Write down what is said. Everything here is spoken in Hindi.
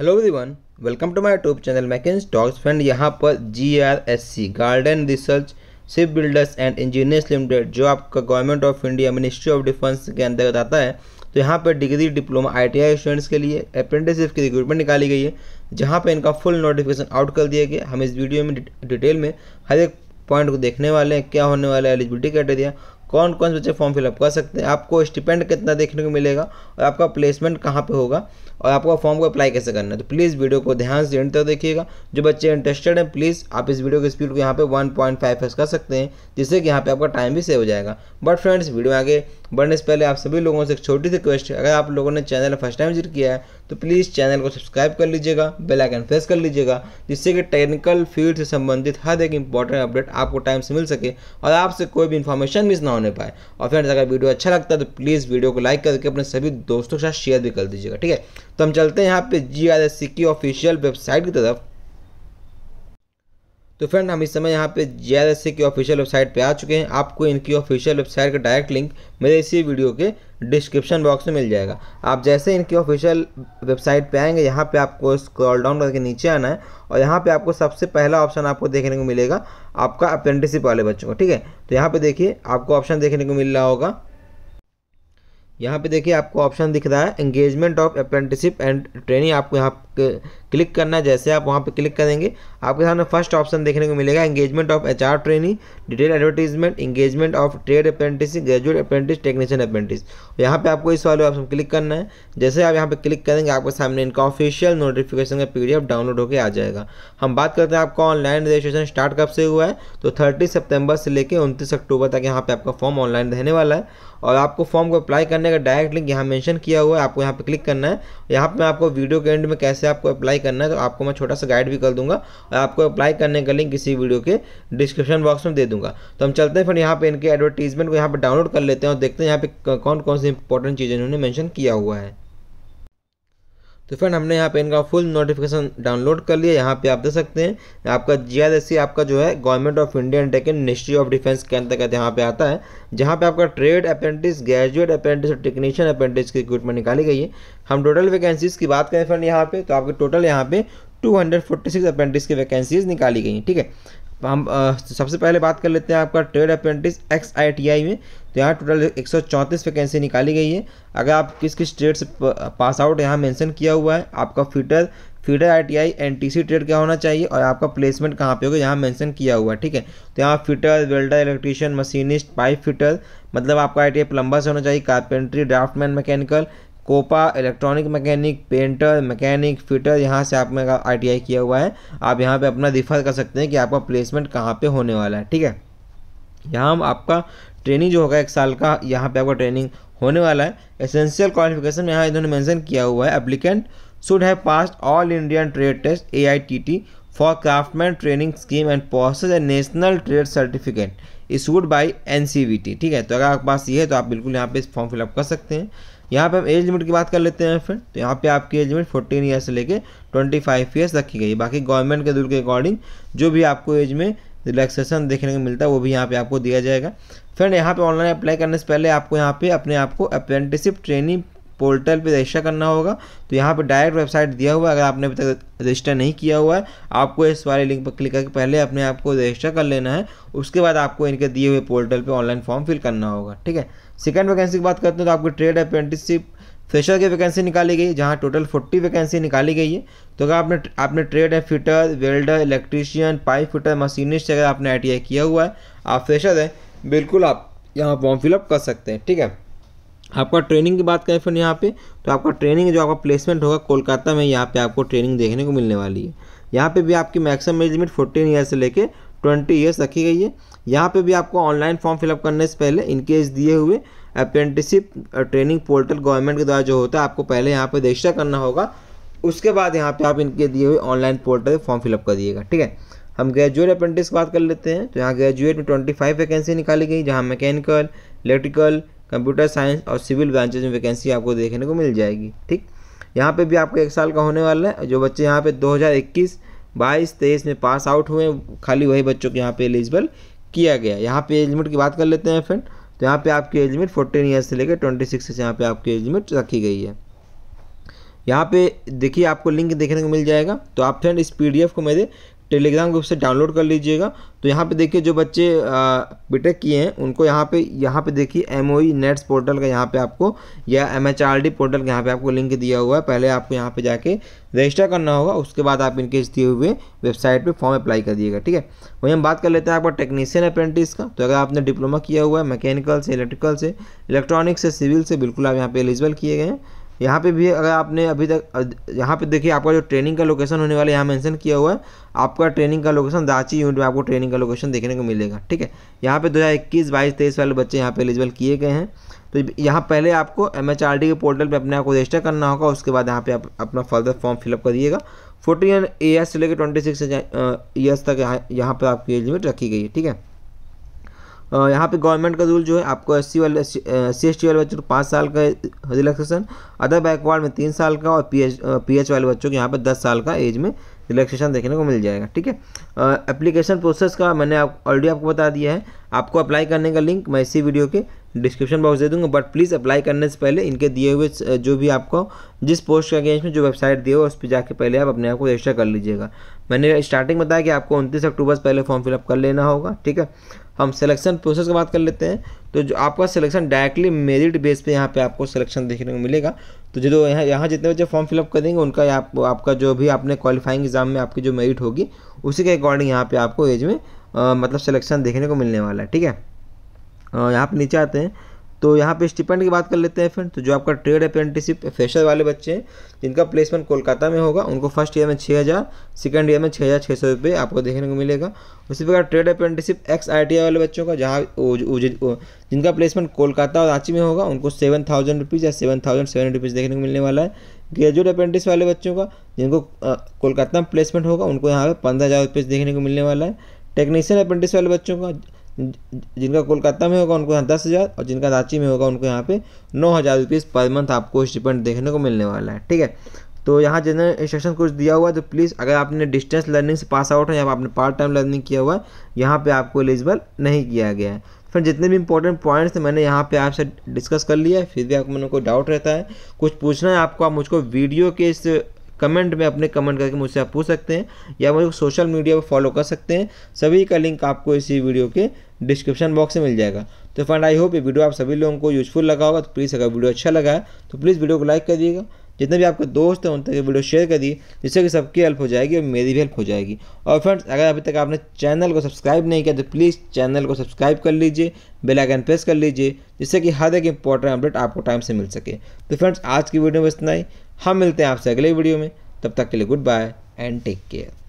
hello everyone welcome to my YouTube channel Mackens talks friend यहाँ पर GRSC garden research ship builders and engineers limited जो आपका government of India ministry of defence के अंतर्गत आता है तो यहाँ पर डिग्री डिप्लोमा आईटीआई स्टूडेंट्स के लिए अप्रेंटिसशिप की रिक्रूटमेंट निकाली गई है जहाँ पर इनका फुल नोटिफिकेशन आउट कर दिया गया हम इस वीडियो में डिटेल में हर एक पॉइंट को देखने वाले हैं क्या होने वाला है एलिजिबिलिटी क्राइटेरिया कौन कौन से बच्चे फॉर्म फिलअप कर सकते हैं आपको स्टिपेंड कितना देखने को मिलेगा और आपका प्लेसमेंट कहाँ पर होगा और आपको फॉर्म को अप्लाई कैसे करना है तो प्लीज़ वीडियो को ध्यान से एंड तक देखिएगा जो बच्चे इंटरेस्टेड हैं प्लीज़ आप इस वीडियो की स्पीड को यहाँ पे 1.5 पॉइंट कर सकते हैं जिससे कि यहाँ पे आपका टाइम भी सेव हो जाएगा बट फ्रेंड्स वीडियो आगे बढ़ने से पहले आप सभी लोगों से एक छोटी सी रिक्वेस्ट है अगर आप लोगों ने चैनल फर्स्ट टाइम विजिट किया है तो प्लीज़ चैनल को सब्सक्राइब कर लीजिएगा बेल आइकन प्रेस कर लीजिएगा जिससे कि टेक्निकल फील्ड से संबंधित हर एक इंपॉर्टेंट अपडेट आपको टाइम से मिल सके और आपसे कोई भी इन्फॉर्मेशन मिस ना होने पाए और फ्रेंड्स अगर वीडियो अच्छा लगता है तो प्लीज़ वीडियो को लाइक करके अपने सभी दोस्तों के साथ शेयर भी कर दीजिएगा ठीक है तो हम चलते हैं यहाँ पे जी आर एस सी की ऑफिशियल वेबसाइट की तरफ तो फ्रेंड हम इस समय यहाँ पे जी आर एस सी की ऑफिशियल वेबसाइट पे आ चुके हैं आपको इनकी ऑफिशियल वेबसाइट का डायरेक्ट लिंक मेरे इसी वीडियो के डिस्क्रिप्शन बॉक्स में मिल जाएगा आप जैसे इनकी ऑफिशियल वेबसाइट पे आएंगे यहाँ पे आपको स्क्रॉल डाउन करके नीचे आना है और यहाँ पे आपको सबसे पहला ऑप्शन आपको देखने को मिलेगा आपका अप्रेंटिसिप वाले बच्चों को ठीक है तो यहाँ पे देखिए आपको ऑप्शन देखने को मिल रहा होगा यहाँ पे देखिए आपको ऑप्शन दिख रहा है engagement of apprenticeship and training आपको यहाँ क्लिक करना जैसे आप वहाँ पर क्लिक करेंगे आपके सामने फर्स्ट ऑप्शन देखने को मिलेगा engagement of H R detail advertisement engagement of trade apprentice graduate apprentice technician apprentice यहाँ पे आपको इस वाले ऑप्शन क्लिक करना है जैसे आप यहाँ पे क्लिक करेंगे आपके सामने इनका ऑफिशियल नोटिफिकेशन का पीडीएफ डाउनलोड होकर आ जाएगा हम बात करते हैं आपका ऑनलाइन रजिस्ट्रेशन स्टार्ट कब से हुआ है तो थर्टी सेप्टेम्बर से लेकर उनतीस अक्टूबर तक यहाँ पे आपका फॉर्म ऑनलाइन रहने वाला है और आपको फॉर्म को अप्लाई करने का डायरेक्ट लिंक यहाँ मेंशन किया हुआ है आपको यहाँ पे क्लिक करना है यहाँ पे मैं आपको वीडियो के एंड में कैसे आपको अप्लाई करना है तो आपको मैं छोटा सा गाइड भी कर दूंगा और आपको अप्लाई करने का लिंक इसी वीडियो के डिस्क्रिप्शन बॉक्स में दे दूंगा तो हम चलते हैं फिर यहाँ पे इनके एडवर्टीजमेंट को यहाँ पर डाउनलोड कर लेते हैं और देखते हैं यहाँ पे कौन कौन सी इंपॉर्टेंट चीज़ें इन्होंने मैंशन किया हुआ है तो फ्रेंड हमने यहाँ पे इनका फुल नोटिफिकेशन डाउनलोड कर लिया यहाँ पे आप देख सकते हैं आपका जीआरएससी आपका जो है government of India and taken ministry of defence के अंतर्गत यहाँ पे आता है जहाँ पे आपका ट्रेड अप्रेंटिस ग्रेजुएट अप्रेंटिस और टेक्नीशियन अप्रेंटिस की रिक्रूटमेंट निकाली गई है हम टोटल वैकेंसीज़ की बात करें फ्रेंड यहाँ पे तो आपके टोटल यहाँ पे 246 अप्रेंटिस की वैकेंसीज निकाली गई हैं ठीक है तो हम सबसे पहले बात कर लेते हैं आपका ट्रेड अप्रेंटिस एक्स आई में तो यहाँ टोटल एक सौ वैकेंसी निकाली गई है अगर आप किस किस ट्रेड से पास आउट यहाँ मेंशन किया हुआ है आपका fitter feeder I T I N T C trade क्या होना चाहिए और आपका प्लेसमेंट कहाँ पे होगा यहाँ मेंशन किया हुआ है ठीक है तो यहाँ fitter welder electrician machinist pipe fitter मतलब आपका आई टी आई प्लम्बर से होना चाहिए carpentry draughtsman mechanical COPA electronic mechanic painter mechanic fitter यहाँ से आप में आई किया हुआ है आप यहाँ पे अपना रिफ़र कर सकते हैं कि आपका प्लेसमेंट कहाँ पे होने वाला है ठीक है यहाँ हम आपका ट्रेनिंग जो होगा एक साल का यहाँ पे आपका ट्रेनिंग होने वाला है एसेंशियल क्वालिफिकेशन यहाँ इन्होंने मेंशन किया हुआ है applicant should have pass all Indian trade test a I T T for craftsman training scheme and process a national trade certificate issued by N C V T ठीक है तो अगर आपके पास ये है तो आप बिल्कुल यहाँ पे फॉर्म फिलअप कर सकते हैं यहाँ पे हम एज लिमिट की बात कर लेते हैं फ्रेंड तो यहाँ पे आपकी एज लिमिट फोर्टीन ईयर से लेके ट्वेंटी फाइव ईयर्स रखी गई बाकी गवर्नमेंट के दूर के अकॉर्डिंग जो भी आपको एज में रिलैक्सेशन देखने को मिलता है वो भी यहाँ पे आपको दिया जाएगा फ्रेंड यहाँ पे ऑनलाइन अप्लाई करने से पहले आपको यहाँ पे अपने आप को अप्रेंटिसिप ट्रेनिंग पोर्टल पे रजिस्टर करना होगा तो यहाँ पे डायरेक्ट वेबसाइट दिया हुआ है अगर आपने अभी तक रजिस्टर नहीं किया हुआ है आपको इस वाले लिंक पर क्लिक करके पहले अपने आप को रजिस्टर कर लेना है उसके बाद आपको इनके दिए हुए पोर्टल पर ऑनलाइन फॉर्म फिल करना होगा ठीक है सेकेंड वैकेंसी की बात करते हैं तो आपको ट्रेड अप्रेंटिसशिप फ्रेशर की वैकेंसी निकाली गई जहाँ टोटल फोर्टी वैकेंसी निकाली गई है तो अगर आपने आपने ट्रेड है fitter welder electrician pipe fitter machinist अगर आपने आई किया हुआ है आप फ्रेशर हैं बिल्कुल आप यहाँ फॉर्म फिलअप कर सकते हैं ठीक है आपका ट्रेनिंग की बात करें फिर यहाँ पे तो आपका ट्रेनिंग जो आपका प्लेसमेंट होगा कोलकाता में यहाँ पे आपको ट्रेनिंग देखने को मिलने वाली है यहाँ पे भी आपकी maximum age limit fourteen year से लेके ट्वेंटी ईयर्स रखी गई है यहाँ पे भी आपको ऑनलाइन फॉर्म फिलअप करने से पहले इनकेस दिए हुए अप्रेंटिसिप ट्रेनिंग पोर्टल गवर्नमेंट के द्वारा जो होता है आपको पहले यहाँ पर रजिस्टर करना होगा उसके बाद यहाँ पर आप इनके दिए हुए ऑनलाइन पोर्टल पर फॉर्म फिलअप करिएगा ठीक है हम ग्रेजुएट अप्रेंटिस बात कर लेते हैं तो यहाँ ग्रेजुएट में ट्वेंटी फाइव वैकेंसी निकाली गई जहाँ मैकेनिकल इलेक्ट्रिकल कंप्यूटर साइंस और सिविल ब्रांचेज में वैकेंसी आपको देखने को मिल जाएगी ठीक यहाँ पे भी आपको एक साल का होने वाला है जो बच्चे यहाँ पे 2021, 22, तेईस में पास आउट हुए खाली वही बच्चों को यहाँ पे एलिजिबल किया गया यहाँ पे एज लिमिट की बात कर लेते हैं फ्रेंड तो यहाँ पे आपकी एज लिमिट फोर्टीन ईयर्स से लेकर ट्वेंटी सिक्स से यहाँ पे आपकी एज लिमिट रखी गई है यहाँ पे देखिए आपको लिंक देखने को मिल जाएगा तो आप फ्रेंड इस पी को मेरे टेलीग्राम ग्रुप से डाउनलोड कर लीजिएगा तो यहाँ पे देखिए जो बच्चे बीटेक किए हैं उनको यहाँ पे यहाँ पे देखिए एम ओ नेट्स पोर्टल का यहाँ पे आपको या M H R D portal का यहाँ पे आपको लिंक दिया हुआ है पहले आपको यहाँ पे जाके रजिस्टर करना होगा उसके बाद आप इनके दिए हुए वेबसाइट पे फॉर्म अप्लाई कर दिएगा ठीक है वहीं हम बात कर लेते हैं आपका टेक्नीशियन अप्रेंटिस का तो अगर आपने डिप्लोमा किया हुआ है मैकेनिकल से इलेक्ट्रिकल से इलेक्ट्रॉनिक्स से सिविल से बिल्कुल आप यहाँ पर एलिजिबल किए गए हैं यहाँ पे भी अगर आपने अभी तक यहाँ पे देखिए आपका जो ट्रेनिंग का लोकेशन होने वाला है यहाँ मेंशन किया हुआ है आपका ट्रेनिंग का लोकेशन दाची यूनिट में आपको ट्रेनिंग का लोकेशन देखने को मिलेगा ठीक है यहाँ पे 2021 बाईस तेईस वाले बच्चे यहाँ पे एलिजिबल किए गए हैं तो यहाँ पहले आपको एम के पोर्टल पर अपने आप को रजिस्टर करना होगा उसके बाद यहाँ पर आप अपना फर्दर फॉर्म फिलअप करिएगा फोर्टी ईयर्स से लेकर ट्वेंटी सिक्स ईयर्स तक यहाँ यहाँ पर आपकी एज लिमिट रखी गई है ठीक है यहाँ पे गवर्नमेंट का रूल जो है आपको एस सी वाले सी एस टी वाले बच्चों को पाँच साल का रिलैक्सेशन अदर बैकवर्ड में तीन साल का और पी एच वाले बच्चों को यहाँ पर दस साल का एज में रिलैक्सेशन देखने को मिल जाएगा ठीक है एप्लीकेशन प्रोसेस का मैंने आप ऑलरेडी आपको बता दिया है आपको अप्लाई करने का लिंक मैं इसी वीडियो के डिस्क्रिप्शन बॉक्स दे दूंगा बट प्लीज़ अप्लाई करने से पहले इनके दिए हुए जो भी आपको जिस पोस्ट के अगेंस्ट में जो वेबसाइट दिए हो उस पर जाके पहले आप अपने आप को रजिस्टर कर लीजिएगा मैंने स्टार्टिंग बताया कि आपको उनतीस अक्टूबर से पहले फॉर्म फिलअप कर लेना होगा ठीक है हम सिलेक्शन प्रोसेस की बात कर लेते हैं तो जो आपका सिलेक्शन डायरेक्टली मेरिट बेस पे यहाँ पे आपको सिलेक्शन देखने को मिलेगा तो जो यहाँ यहाँ जितने बच्चे फॉर्म फिलअप करेंगे उनका आप, आपका जो भी आपने क्वालिफाइंग एग्जाम में आपकी जो मेरिट होगी उसी के अकॉर्डिंग यहाँ पे आपको एज में आ, मतलब सिलेक्शन देखने को मिलने वाला है ठीक है यहाँ पे नीचे आते हैं तो यहाँ पे स्टिपेंड की बात कर लेते हैं फ्रेंड तो जो आपका ट्रेड अप्रेंटिसिप फेशर वाले बच्चे हैं जिनका प्लेसमेंट कोलकाता में होगा उनको फर्स्ट ईयर में छः हज़ार सेकेंड ईयर में छः हज़ार छः सौ रुपये आपको देखने को मिलेगा उसी प्रकार trade apprenticeship ex I T I वाले बच्चों का जहाँ जिनका प्लेसमेंट कोलकाता और रांची में होगा उनको सेवन थाउजेंड रुपीज़ या सेवन थाउजेंड सेवन रुपीज़ देखने को मिलने वाला है ग्रेजुएट अप्रेंटिस वाले बच्चों का जिनको कोलकाता में प्लेसमेंट होगा उनको यहाँ पे पंद्रह हज़ार रुपीज़ देखने को मिलने वाला है टेक्नीशियन अप्रेंटिस वाले बच्चों का जिनका कोलकाता में होगा उनको यहाँ दस हज़ार और जिनका रांची में होगा उनको यहाँ पे नौ हज़ार रुपीज़ पर मंथ आपको स्टिपेंड देखने को मिलने वाला है ठीक है तो यहाँ जनरल इंस्ट्रक्शन कुछ दिया हुआ है तो प्लीज़ अगर आपने डिस्टेंस लर्निंग से पास आउट है या आपने पार्ट टाइम लर्निंग किया हुआ है यहाँ पर आपको एलिजिबल नहीं किया गया है फिर जितने भी इंपॉर्टेंट पॉइंट्स हैं मैंने यहाँ पे आपसे डिस्कस कर लिया है फिर भी आपको मैंने कोई डाउट रहता है कुछ पूछना है आपको आप मुझको वीडियो के इस कमेंट में अपने कमेंट करके मुझसे आप पूछ सकते हैं या मुझे सोशल मीडिया पर फॉलो कर सकते हैं सभी का लिंक आपको इसी वीडियो के डिस्क्रिप्शन बॉक्स में मिल जाएगा तो फ्रेंड आई होप ये वीडियो आप सभी लोगों को यूजफुल लगा होगा तो प्लीज़ अगर वीडियो अच्छा लगा है तो प्लीज़ वीडियो को लाइक कर दिएगा जितने भी आपके दोस्त हैं उन तक ये वीडियो शेयर कर दिए जिससे कि सबकी हेल्प हो जाएगी और मेरी भी हेल्प हो जाएगी और फ्रेंड्स अगर अभी तक आपने चैनल को सब्सक्राइब नहीं किया तो प्लीज़ चैनल को सब्सक्राइब कर लीजिए बेल आइकन प्रेस कर लीजिए जिससे कि हर एक इंपॉर्टेंट अपडेट आपको टाइम से मिल सके तो फ्रेंड्स आज की वीडियो में इतना ही हम मिलते हैं आपसे अगले वीडियो में तब तक के लिए good bye and take care